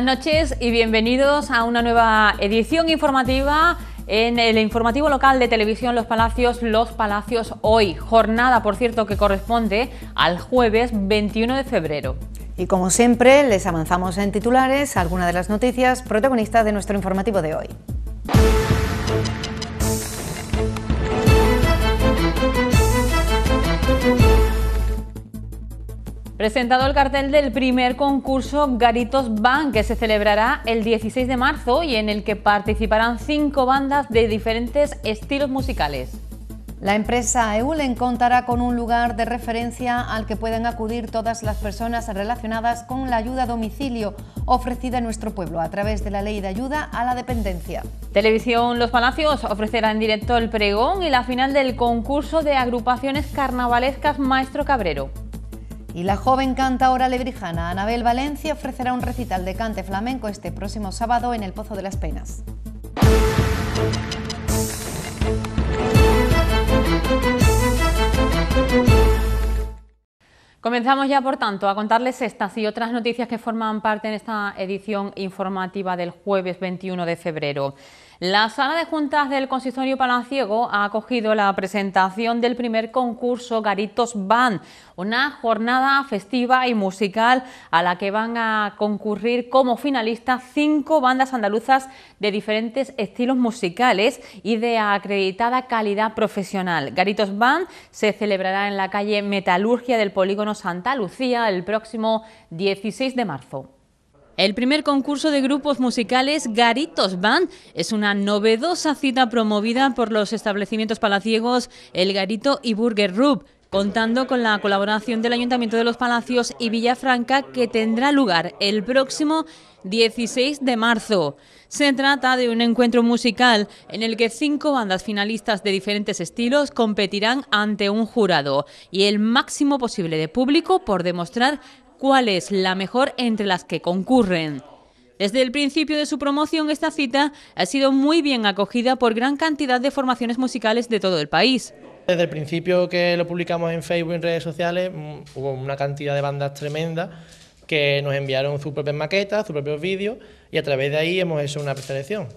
Buenas noches y bienvenidos a una nueva edición informativa en el informativo local de televisión Los Palacios, Los Palacios hoy, jornada por cierto que corresponde al jueves 21 de febrero. Y como siempre les avanzamos en titulares algunas de las noticias protagonistas de nuestro informativo de hoy. Presentado el cartel del primer concurso Garitos Ban, que se celebrará el 16 de marzo y en el que participarán cinco bandas de diferentes estilos musicales. La empresa EULEN contará con un lugar de referencia al que pueden acudir todas las personas relacionadas con la ayuda a domicilio ofrecida en nuestro pueblo a través de la Ley de Ayuda a la Dependencia. Televisión Los Palacios ofrecerá en directo el pregón y la final del concurso de agrupaciones carnavalescas Maestro Cabrero. Y la joven cantaora lebrijana Anabel Valencia ofrecerá un recital de cante flamenco este próximo sábado en el Pozo de las Penas. Comenzamos ya, por tanto, a contarles estas y otras noticias que forman parte en esta edición informativa del jueves 21 de febrero. La sala de juntas del consistorio palaciego ha acogido la presentación del primer concurso Garitos Band, una jornada festiva y musical a la que van a concurrir como finalistas cinco bandas andaluzas de diferentes estilos musicales y de acreditada calidad profesional. Garitos Band se celebrará en la calle Metalurgia del Polígono Santa Lucía el próximo 16 de marzo. El primer concurso de grupos musicales Garitos Band es una novedosa cita promovida por los establecimientos palaciegos El Garito y Burger Rub, contando con la colaboración del Ayuntamiento de los Palacios y Villafranca que tendrá lugar el próximo 16 de marzo. Se trata de un encuentro musical en el que cinco bandas finalistas de diferentes estilos competirán ante un jurado y el máximo posible de público por demostrar cuál es la mejor entre las que concurren. Desde el principio de su promoción, esta cita ha sido muy bien acogida por gran cantidad de formaciones musicales de todo el país. Desde el principio que lo publicamos en Facebook y en redes sociales, mm, hubo una cantidad de bandas tremenda que nos enviaron sus propias maquetas, sus propios vídeos, y a través de ahí hemos hecho una preselección.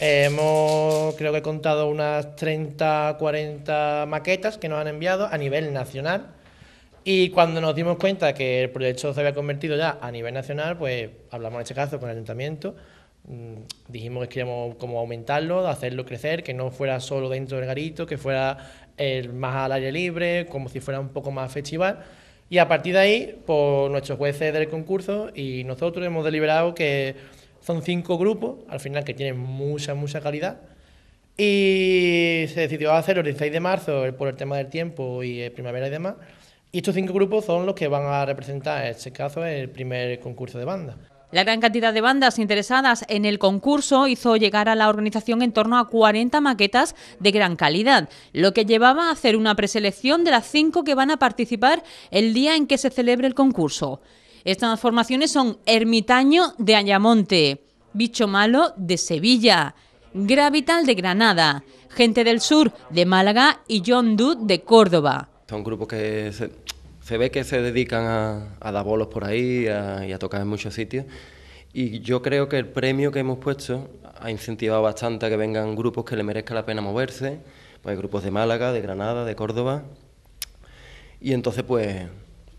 Eh, hemos, creo que he contado unas 30, 40 maquetas que nos han enviado a nivel nacional y cuando nos dimos cuenta que el proyecto se había convertido ya a nivel nacional, pues hablamos en este caso con el ayuntamiento, mm, dijimos que queríamos como aumentarlo, hacerlo crecer, que no fuera solo dentro del garito, que fuera el eh, más al aire libre, como si fuera un poco más festival. Y a partir de ahí, por pues, nuestros jueces del concurso y nosotros hemos deliberado que son cinco grupos, al final que tienen mucha, mucha calidad. Y se decidió hacer el 16 de marzo por el tema del tiempo y eh, primavera y demás. Y estos cinco grupos son los que van a representar, en este caso, el primer concurso de banda. La gran cantidad de bandas interesadas en el concurso hizo llegar a la organización en torno a 40 maquetas de gran calidad, lo que llevaba a hacer una preselección de las cinco que van a participar el día en que se celebre el concurso. Estas formaciones son Ermitaño de Ayamonte, Bicho Malo de Sevilla, Gravital de Granada, Gente del Sur de Málaga y John Dude de Córdoba. Son grupos que se ve que se dedican a, dar bolos por ahí y a tocar en muchos sitios. Y yo creo que el premio que hemos puesto ha incentivado bastante a que vengan grupos que le merezca la pena moverse, pues hay grupos de Málaga, de Granada, de Córdoba. Y entonces pues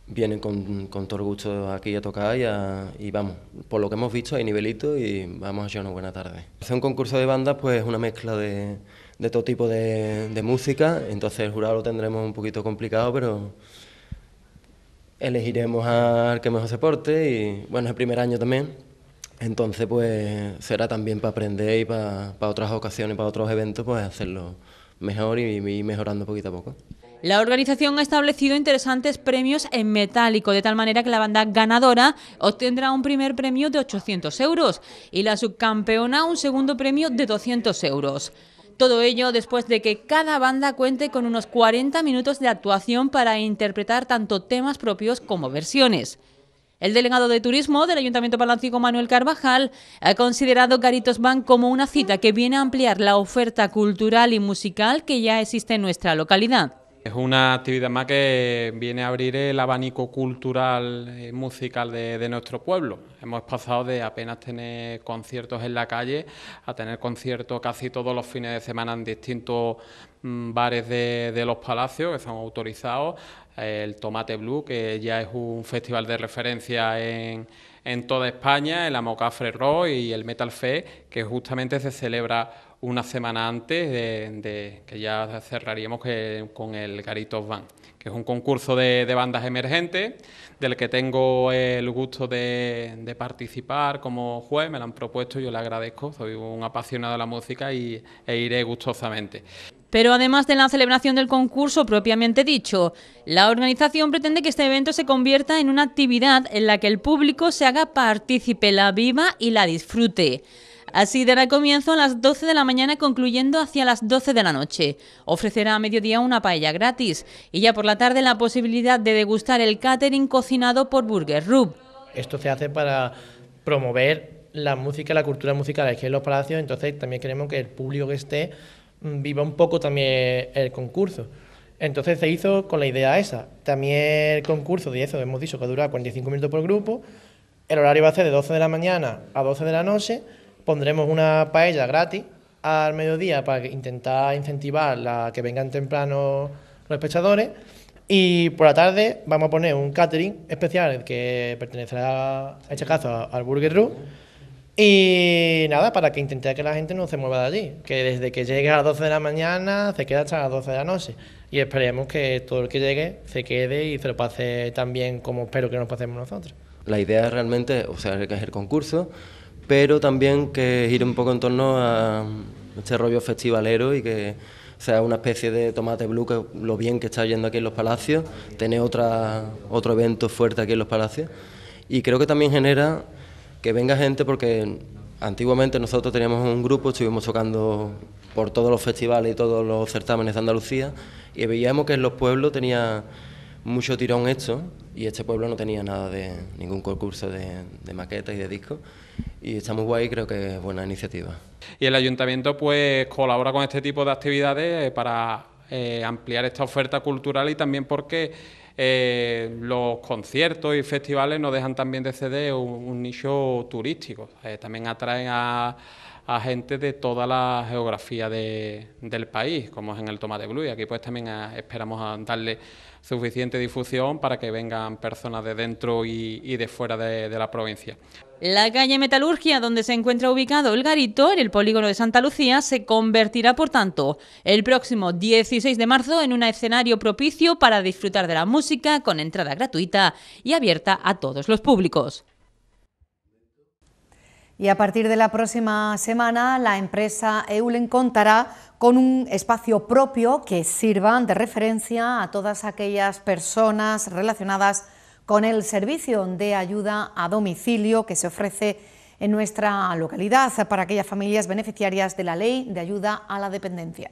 vienen con, todo el gusto aquí a tocar y, a, y, vamos, por lo que hemos visto hay nivelito y vamos a una buena tarde. Hacer un concurso de bandas pues es una mezcla de, de todo tipo de, de música, entonces el jurado lo tendremos un poquito complicado, pero elegiremos al que mejor se porte y bueno, es el primer año también. Entonces, pues será también para aprender y para, otras ocasiones, para otros eventos, pues hacerlo mejor y, y mejorando poquito a poco. La organización ha establecido interesantes premios en metálico, de tal manera que la banda ganadora obtendrá un primer premio de 800 euros y la subcampeona un segundo premio de 200 euros. Todo ello después de que cada banda cuente con unos 40 minutos de actuación para interpretar tanto temas propios como versiones. El delegado de turismo del Ayuntamiento Palancico, Manuel Carvajal, ha considerado Caritos Bank como una cita que viene a ampliar la oferta cultural y musical que ya existe en nuestra localidad. Es una actividad más que viene a abrir el abanico cultural y musical de, nuestro pueblo. Hemos pasado de apenas tener conciertos en la calle a tener conciertos casi todos los fines de semana en distintos mm, bares de, los palacios que son autorizados. El Tomate Blue, que ya es un festival de referencia en, toda España, el Amocafre Rock y el Metal Fe que justamente se celebra una semana antes de, que ya cerraríamos eh, con el Garitos Van, que es un concurso de, bandas emergentes del que tengo el gusto de, participar como juez, me lo han propuesto, yo le agradezco, soy un apasionado de la música y, e iré gustosamente. Pero además de la celebración del concurso propiamente dicho, la organización pretende que este evento se convierta en una actividad en la que el público se haga partícipe, la viva y la disfrute. Así dará comienzo a las 12 de la mañana concluyendo hacia las 12 de la noche. Ofrecerá a mediodía una paella gratis y ya por la tarde la posibilidad de degustar el catering cocinado por Burger Rub. Esto se hace para promover la música, la cultura musical aquí en los palacios, entonces también queremos que el público que esté mm, viva un poco también el concurso. Entonces se hizo con la idea esa. También el concurso de eso, hemos dicho que dura 45 minutos por grupo. El horario va a ser de 12 de la mañana a 12 de la noche pondremos una paella gratis al mediodía para intentar incentivar la que vengan temprano los espectadores... Y por la tarde vamos a poner un catering especial que pertenecerá, a este caso, al Burger Room. Y nada, para que intenté que la gente no se mueva de allí, que desde que llegue a las 12 de la mañana se queda hasta las 12 de la noche. Y esperemos que todo el que llegue se quede y se lo pase tan bien como espero que nos pasemos nosotros. La idea realmente, o sea, es el concurso, pero también que gire un poco en torno a este rollo festivalero y que sea una especie de tomate blue, que lo bien que está yendo aquí en los palacios, tener otra, otro evento fuerte aquí en los palacios. Y creo que también genera que venga gente porque antiguamente nosotros teníamos un grupo, estuvimos tocando por todos los festivales y todos los certámenes de Andalucía y veíamos que en los pueblos tenía mucho tirón esto y este pueblo no tenía nada de ningún concurso de, maquetas y de discos y está muy guay, creo que es buena iniciativa. Y el ayuntamiento pues colabora con este tipo de actividades eh, para eh, ampliar esta oferta cultural y también porque eh, los conciertos y festivales no dejan también de ceder un, nicho turístico, también atraen a, gente de toda la geografía del país, como es en el Tomate Blue. Y aquí pues también esperamos a darle suficiente difusión para que vengan personas de dentro y, de fuera de la provincia. La calle Metalurgia, donde se encuentra ubicado el garito, en el polígono de Santa Lucía, se convertirá, por tanto, el próximo 16 de marzo en un escenario propicio para disfrutar de la música con entrada gratuita y abierta a todos los públicos. Y a partir de la próxima semana, la empresa Eulen contará con un espacio propio que sirva de referencia a todas aquellas personas relacionadas con el servicio de ayuda a domicilio que se ofrece en nuestra localidad para aquellas familias beneficiarias de la Ley de Ayuda a la Dependencia.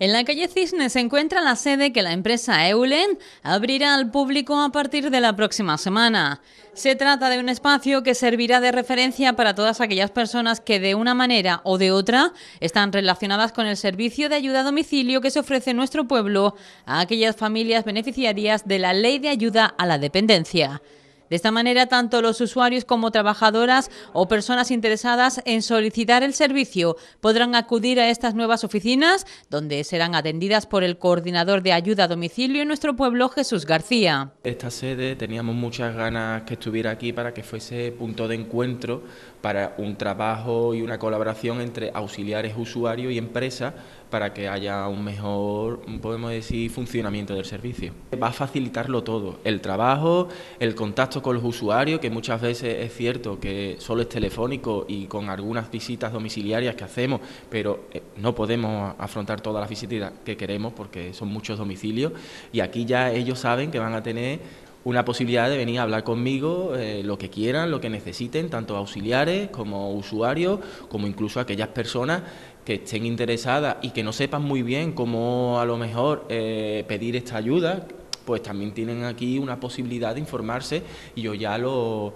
En la calle Cisne se encuentra la sede que la empresa Eulen abrirá al público a partir de la próxima semana. Se trata de un espacio que servirá de referencia para todas aquellas personas que de una manera o de otra están relacionadas con el servicio de ayuda a domicilio que se ofrece en nuestro pueblo a aquellas familias beneficiarias de la Ley de Ayuda a la Dependencia. De esta manera, tanto los usuarios como trabajadoras o personas interesadas en solicitar el servicio podrán acudir a estas nuevas oficinas, donde serán atendidas por el coordinador de ayuda a domicilio en nuestro pueblo, Jesús García. Esta sede teníamos muchas ganas que estuviera aquí para que fuese punto de encuentro para un trabajo y una colaboración entre auxiliares, usuarios y empresas para que haya un mejor, podemos decir, funcionamiento del servicio. Va a facilitarlo todo, el trabajo, el contacto con los usuarios, que muchas veces es cierto que solo es telefónico y con algunas visitas domiciliarias que hacemos, pero eh, no podemos afrontar todas las visitas que queremos porque son muchos domicilios y aquí ya ellos saben que van a tener una posibilidad de venir a hablar conmigo eh, lo que quieran, lo que necesiten, tanto auxiliares como usuarios, como incluso aquellas personas que estén interesadas y que no sepan muy bien cómo a lo mejor eh, pedir esta ayuda, pues también tienen aquí una posibilidad de informarse y yo ya lo,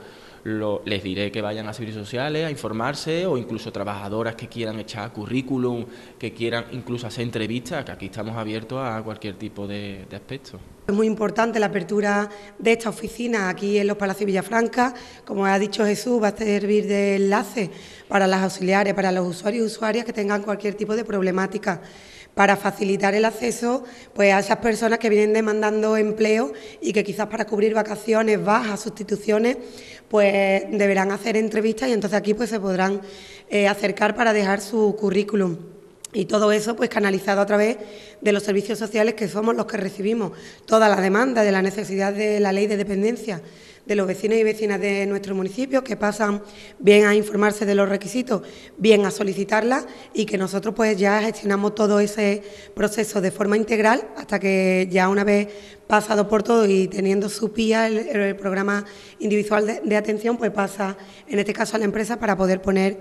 les diré que vayan a servicios sociales a informarse o incluso trabajadoras que quieran echar currículum, que quieran incluso hacer entrevistas, que aquí estamos abiertos a cualquier tipo de aspecto. Es muy importante la apertura de esta oficina aquí en los Palacios Villafranca. Como ha dicho Jesús, va a servir de enlace para las auxiliares, para los usuarios y usuarias que tengan cualquier tipo de problemática, para facilitar el acceso pues, a esas personas que vienen demandando empleo y que quizás para cubrir vacaciones, bajas, sustituciones, pues deberán hacer entrevistas y entonces aquí pues, se podrán eh, acercar para dejar su currículum. Y todo eso pues canalizado a través de los servicios sociales que somos los que recibimos toda la demanda de la necesidad de la ley de dependencia de los vecinos y vecinas de nuestro municipio que pasan bien a informarse de los requisitos, bien a solicitarla y que nosotros pues ya gestionamos todo ese proceso de forma integral hasta que ya una vez pasado por todo y teniendo su PIA, el, programa individual de, de atención, pues pasa en este caso a la empresa para poder poner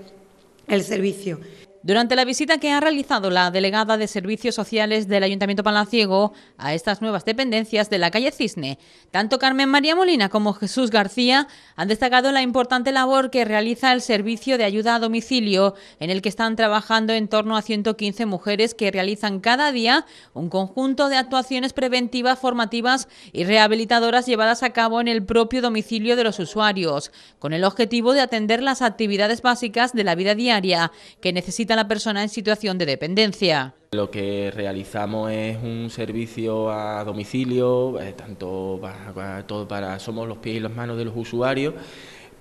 el servicio. Durante la visita que ha realizado la delegada de Servicios Sociales del Ayuntamiento Palaciego a estas nuevas dependencias de la calle Cisne, tanto Carmen María Molina como Jesús García han destacado la importante labor que realiza el servicio de ayuda a domicilio, en el que están trabajando en torno a 115 mujeres que realizan cada día un conjunto de actuaciones preventivas, formativas y rehabilitadoras llevadas a cabo en el propio domicilio de los usuarios, con el objetivo de atender las actividades básicas de la vida diaria que necesitan ...a la persona en situación de dependencia. Lo que realizamos es un servicio a domicilio, eh, tanto todo para somos los pies y las manos de los usuarios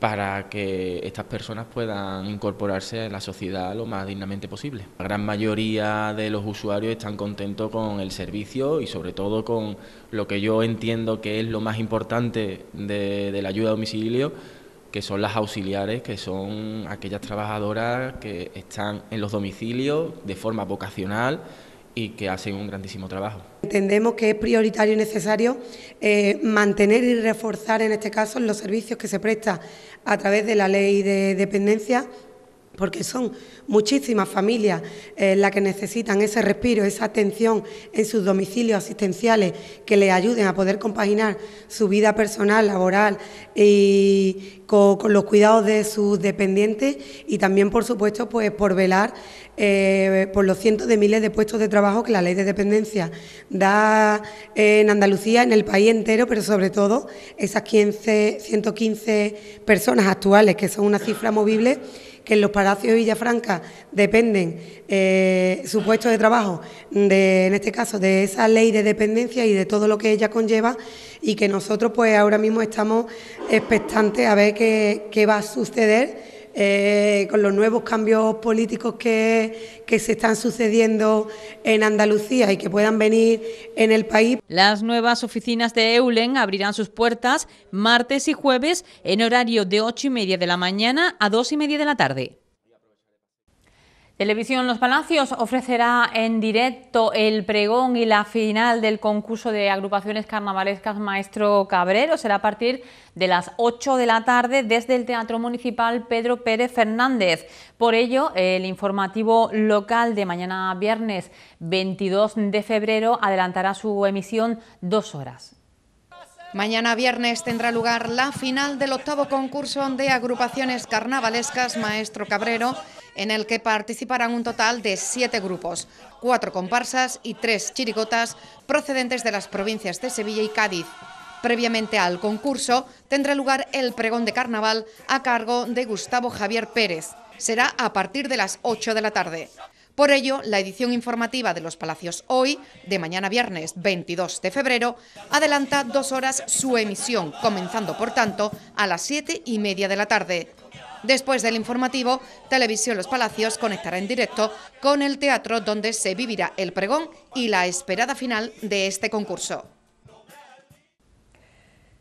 para que estas personas puedan incorporarse en la sociedad lo más dignamente posible. La gran mayoría de los usuarios están contentos con el servicio y sobre todo con lo que yo entiendo que es lo más importante de la ayuda a domicilio, que son las auxiliares, que son aquellas trabajadoras que están en los domicilios de forma vocacional y que hacen un grandísimo trabajo. Entendemos que es prioritario y necesario eh, mantener y reforzar, en este caso, los servicios que se presta a través de la ley de dependencia porque son muchísimas familias eh, las que necesitan ese respiro, esa atención en sus domicilios asistenciales que les ayuden a poder compaginar su vida personal, laboral y con, los cuidados de sus dependientes y también, por supuesto, pues por velar eh, por los cientos de miles de puestos de trabajo que la ley de dependencia da en Andalucía, en el país entero, pero sobre todo esas 115 personas actuales, que son una cifra movible que en los palacios de Villafranca dependen eh, su puesto de trabajo, de, en este caso, de esa ley de dependencia y de todo lo que ella conlleva, y que nosotros pues ahora mismo estamos expectantes a ver qué, qué va a suceder eh, con los nuevos cambios políticos que, que se están sucediendo en Andalucía y que puedan venir en el país. Las nuevas oficinas de EULEN abrirán sus puertas martes y jueves en horario de 8 y media de la mañana a 2 y media de la tarde. Televisión Los Palacios ofrecerá en directo el pregón y la final del concurso de agrupaciones carnavalescas Maestro Cabrero. Será a partir de las 8 de la tarde desde el Teatro Municipal Pedro Pérez Fernández. Por ello, el informativo local de mañana viernes 22 de febrero adelantará su emisión dos horas. Mañana viernes tendrá lugar la final del octavo concurso de agrupaciones carnavalescas Maestro Cabrero en el que participarán un total de siete grupos, cuatro comparsas y tres chirigotas... procedentes de las provincias de Sevilla y Cádiz. Previamente al concurso tendrá lugar el pregón de carnaval a cargo de Gustavo Javier Pérez. Será a partir de las 8 de la tarde. Por ello, la edición informativa de Los Palacios hoy, de mañana viernes 22 de febrero, adelanta dos horas su emisión, comenzando por tanto a las siete y media de la tarde. Después del informativo, Televisión Los Palacios conectará en directo con el teatro donde se vivirá el pregón y la esperada final de este concurso.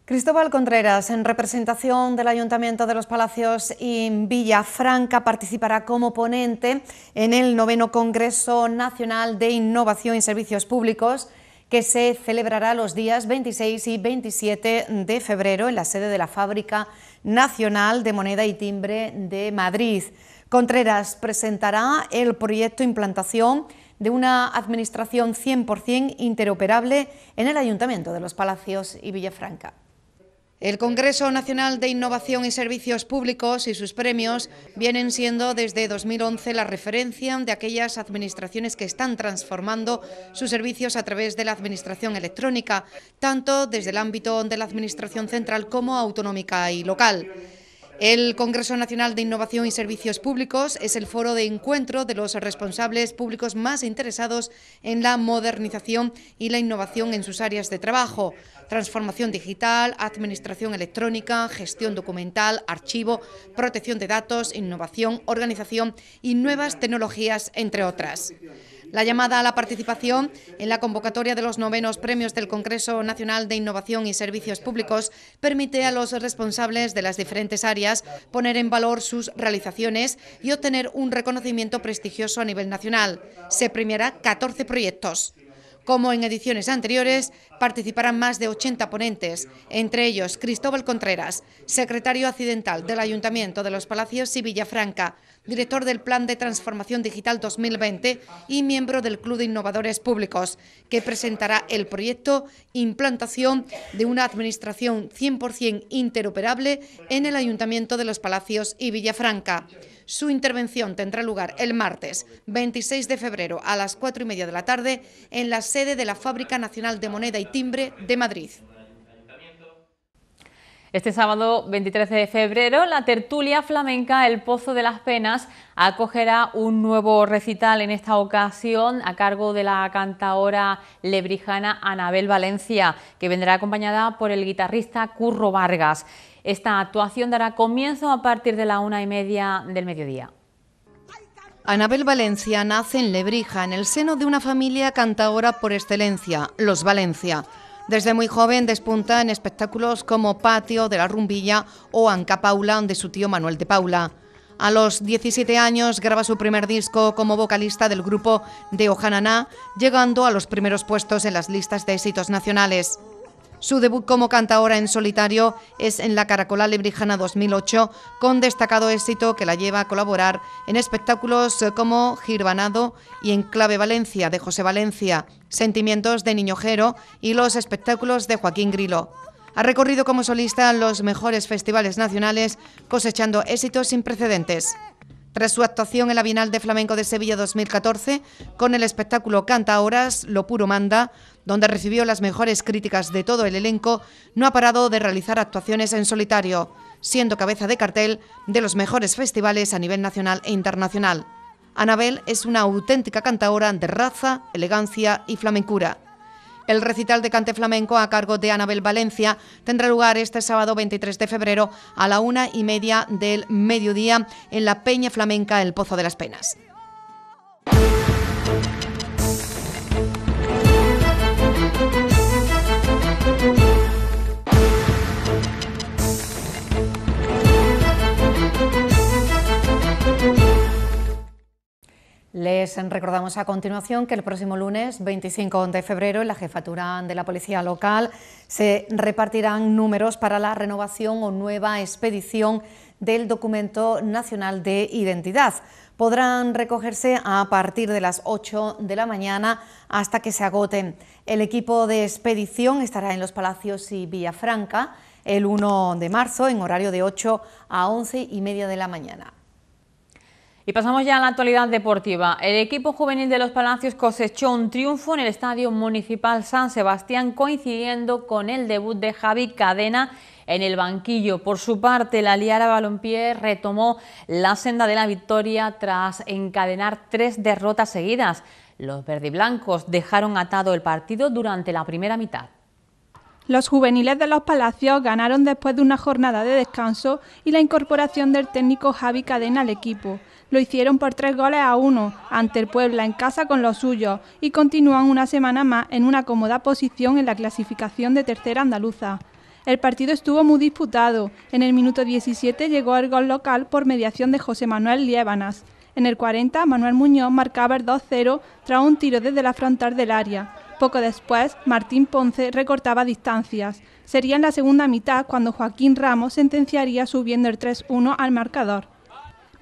Cristóbal Contreras, en representación del Ayuntamiento de los Palacios y Villafranca, participará como ponente en el noveno Congreso Nacional de Innovación y Servicios Públicos que se celebrará los días 26 y 27 de febrero en la sede de la Fábrica Nacional de Moneda y Timbre de Madrid. Contreras presentará el proyecto implantación de una administración 100% interoperable en el Ayuntamiento de los Palacios y Villafranca. El Congreso Nacional de Innovación y Servicios Públicos y sus premios vienen siendo desde 2011 la referencia de aquellas administraciones que están transformando sus servicios a través de la administración electrónica, tanto desde el ámbito de la administración central como autonómica y local. El Congreso Nacional de Innovación y Servicios Públicos es el foro de encuentro de los responsables públicos más interesados en la modernización y la innovación en sus áreas de trabajo, transformación digital, administración electrónica, gestión documental, archivo, protección de datos, innovación, organización y nuevas tecnologías, entre otras la llamada a la participación en la convocatoria de los novenos premios del Congreso Nacional de Innovación y Servicios Públicos permite a los responsables de las diferentes áreas poner en valor sus realizaciones y obtener un reconocimiento prestigioso a nivel nacional. Se premiará 14 proyectos. Como en ediciones anteriores, participarán más de 80 ponentes, entre ellos Cristóbal Contreras, secretario accidental del Ayuntamiento de los Palacios y Villafranca, director del Plan de Transformación Digital 2020 y miembro del Club de Innovadores Públicos, que presentará el proyecto Implantación de una Administración 100% interoperable en el Ayuntamiento de los Palacios y Villafranca. Su intervención tendrá lugar el martes 26 de febrero a las 4 y media de la tarde en la sede de la Fábrica Nacional de Moneda y Timbre de Madrid. Este sábado 23 de febrero, la tertulia flamenca El Pozo de las Penas acogerá un nuevo recital, en esta ocasión a cargo de la cantaora lebrijana Anabel Valencia, que vendrá acompañada por el guitarrista Curro Vargas. Esta actuación dará comienzo a partir de la una y media del mediodía. Anabel Valencia nace en Lebrija, en el seno de una familia cantaora por excelencia, los Valencia. Desde muy joven despunta en espectáculos como Patio de la Rumbilla o Anca Paula de su tío Manuel de Paula. A los 17 años graba su primer disco como vocalista del grupo de Ojananá, llegando a los primeros puestos en las listas de éxitos nacionales. Su debut como cantaora en solitario es en la Caracola Lebrijana 2008, con destacado éxito que la lleva a colaborar en espectáculos como Girvanado y Enclave Valencia de José Valencia, Sentimientos de Niñojero y los espectáculos de Joaquín Grilo. Ha recorrido como solista los mejores festivales nacionales, cosechando éxitos sin precedentes. Tras su actuación en la Bienal de Flamenco de Sevilla 2014, con el espectáculo Canta Horas, Lo Puro Manda, donde recibió las mejores críticas de todo el elenco, no ha parado de realizar actuaciones en solitario, siendo cabeza de cartel de los mejores festivales a nivel nacional e internacional. Anabel es una auténtica cantaora de raza, elegancia y flamencura. El recital de cante flamenco a cargo de Anabel Valencia tendrá lugar este sábado 23 de febrero a la una y media del mediodía en la Peña Flamenca El Pozo de las Penas. Les recordamos a continuación que el próximo lunes 25 de febrero en la jefatura de la Policía Local se repartirán números para la renovación o nueva expedición del Documento Nacional de Identidad. Podrán recogerse a partir de las 8 de la mañana hasta que se agoten. El equipo de expedición estará en los Palacios y Villafranca el 1 de marzo en horario de 8 a 11 y media de la mañana. Y pasamos ya a la actualidad deportiva. El equipo juvenil de los Palacios cosechó un triunfo en el Estadio Municipal San Sebastián, coincidiendo con el debut de Javi Cadena en el banquillo. Por su parte, la Liara Balompié retomó la senda de la victoria tras encadenar tres derrotas seguidas. Los verdiblancos dejaron atado el partido durante la primera mitad. Los juveniles de los Palacios ganaron después de una jornada de descanso y la incorporación del técnico Javi Cadena al equipo lo hicieron por tres goles a uno ante el Puebla en casa con los suyos y continúan una semana más en una cómoda posición en la clasificación de tercera andaluza. El partido estuvo muy disputado. En el minuto 17 llegó el gol local por mediación de José Manuel Liébanas. En el 40, Manuel Muñoz marcaba el 2-0 tras un tiro desde la frontal del área. Poco después, Martín Ponce recortaba distancias. Sería en la segunda mitad cuando Joaquín Ramos sentenciaría subiendo el 3-1 al marcador.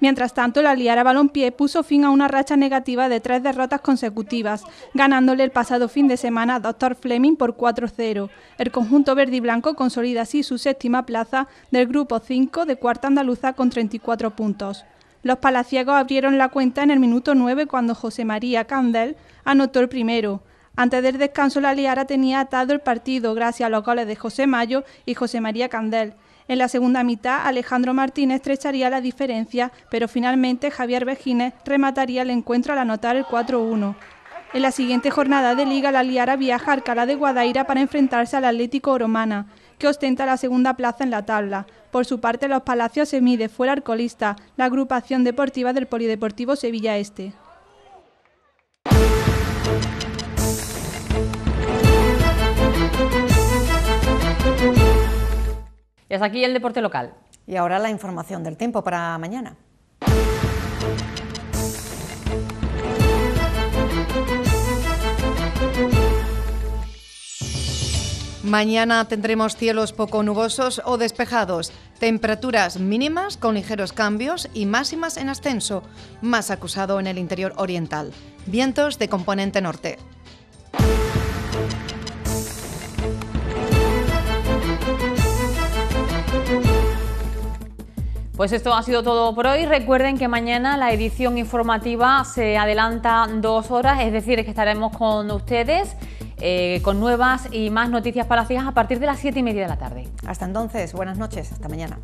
Mientras tanto, la Liara Balompié puso fin a una racha negativa de tres derrotas consecutivas, ganándole el pasado fin de semana a Dr. Fleming por 4-0. El conjunto verde y blanco consolida así su séptima plaza del grupo 5 de Cuarta Andaluza con 34 puntos. Los palaciegos abrieron la cuenta en el minuto 9 cuando José María Candel anotó el primero. Antes del descanso, la Liara tenía atado el partido gracias a los goles de José Mayo y José María Candel. En la segunda mitad, Alejandro Martínez estrecharía la diferencia, pero finalmente Javier Vejines remataría el encuentro al anotar el 4-1. En la siguiente jornada de Liga, la Liara viaja a cala de Guadaira para enfrentarse al Atlético Oromana, que ostenta la segunda plaza en la tabla. Por su parte, los Palacios se fue fuera colista, la agrupación deportiva del Polideportivo Sevilla Este. Y hasta aquí el deporte local. Y ahora la información del tiempo para mañana. Mañana tendremos cielos poco nubosos o despejados, temperaturas mínimas con ligeros cambios y máximas en ascenso, más acusado en el interior oriental, vientos de componente norte. Pues esto ha sido todo por hoy. Recuerden que mañana la edición informativa se adelanta dos horas, es decir, que estaremos con ustedes eh, con nuevas y más noticias para palacias a partir de las siete y media de la tarde. Hasta entonces, buenas noches, hasta mañana.